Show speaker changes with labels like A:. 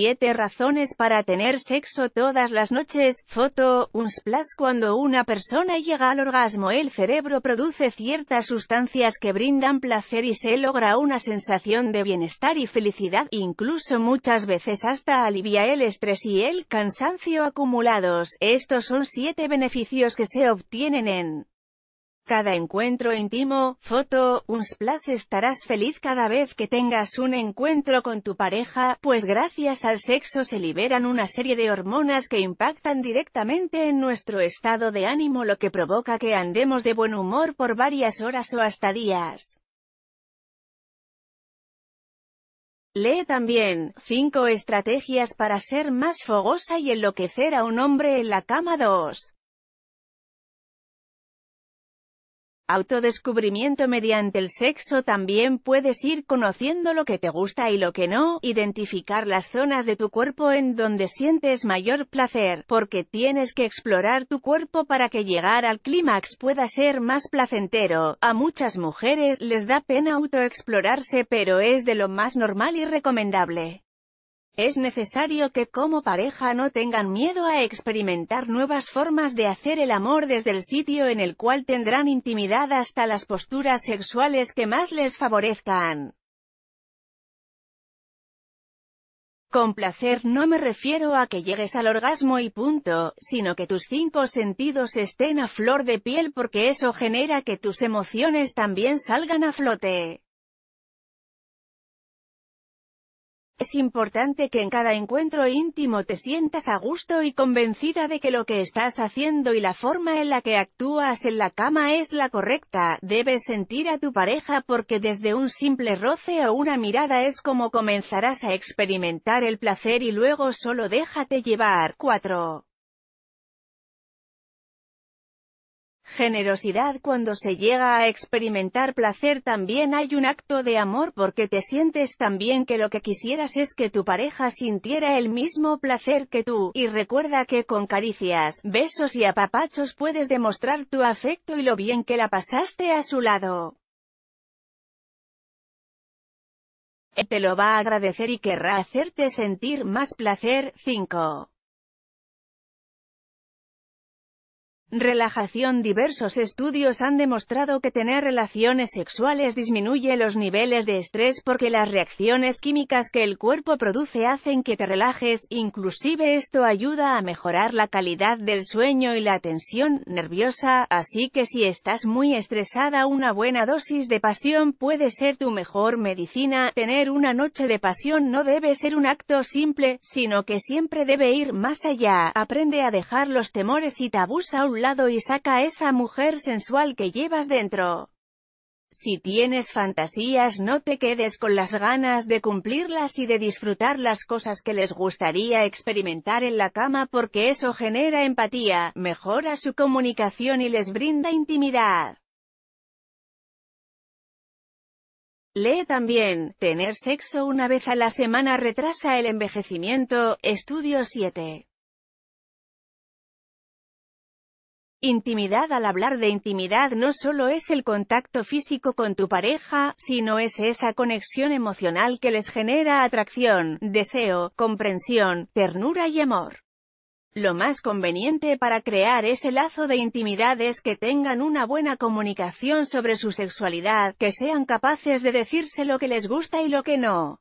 A: 7 razones para tener sexo todas las noches. Foto, un splash Cuando una persona llega al orgasmo el cerebro produce ciertas sustancias que brindan placer y se logra una sensación de bienestar y felicidad, incluso muchas veces hasta alivia el estrés y el cansancio acumulados. Estos son 7 beneficios que se obtienen en cada encuentro íntimo, foto, un splash estarás feliz cada vez que tengas un encuentro con tu pareja, pues gracias al sexo se liberan una serie de hormonas que impactan directamente en nuestro estado de ánimo lo que provoca que andemos de buen humor por varias horas o hasta días. Lee también, 5 estrategias para ser más fogosa y enloquecer a un hombre en la cama 2. Autodescubrimiento mediante el sexo también puedes ir conociendo lo que te gusta y lo que no, identificar las zonas de tu cuerpo en donde sientes mayor placer, porque tienes que explorar tu cuerpo para que llegar al clímax pueda ser más placentero. A muchas mujeres les da pena autoexplorarse pero es de lo más normal y recomendable. Es necesario que como pareja no tengan miedo a experimentar nuevas formas de hacer el amor desde el sitio en el cual tendrán intimidad hasta las posturas sexuales que más les favorezcan. Con placer no me refiero a que llegues al orgasmo y punto, sino que tus cinco sentidos estén a flor de piel porque eso genera que tus emociones también salgan a flote. Es importante que en cada encuentro íntimo te sientas a gusto y convencida de que lo que estás haciendo y la forma en la que actúas en la cama es la correcta, debes sentir a tu pareja porque desde un simple roce o una mirada es como comenzarás a experimentar el placer y luego solo déjate llevar. 4. Generosidad Cuando se llega a experimentar placer también hay un acto de amor porque te sientes tan bien que lo que quisieras es que tu pareja sintiera el mismo placer que tú, y recuerda que con caricias, besos y apapachos puedes demostrar tu afecto y lo bien que la pasaste a su lado. te lo va a agradecer y querrá hacerte sentir más placer. 5. Relajación Diversos estudios han demostrado que tener relaciones sexuales disminuye los niveles de estrés porque las reacciones químicas que el cuerpo produce hacen que te relajes, inclusive esto ayuda a mejorar la calidad del sueño y la tensión nerviosa, así que si estás muy estresada una buena dosis de pasión puede ser tu mejor medicina, tener una noche de pasión no debe ser un acto simple, sino que siempre debe ir más allá, aprende a dejar los temores y tabús a un lado y saca esa mujer sensual que llevas dentro. Si tienes fantasías no te quedes con las ganas de cumplirlas y de disfrutar las cosas que les gustaría experimentar en la cama porque eso genera empatía, mejora su comunicación y les brinda intimidad. Lee también, tener sexo una vez a la semana retrasa el envejecimiento, estudio 7. Intimidad Al hablar de intimidad no solo es el contacto físico con tu pareja, sino es esa conexión emocional que les genera atracción, deseo, comprensión, ternura y amor. Lo más conveniente para crear ese lazo de intimidad es que tengan una buena comunicación sobre su sexualidad, que sean capaces de decirse lo que les gusta y lo que no.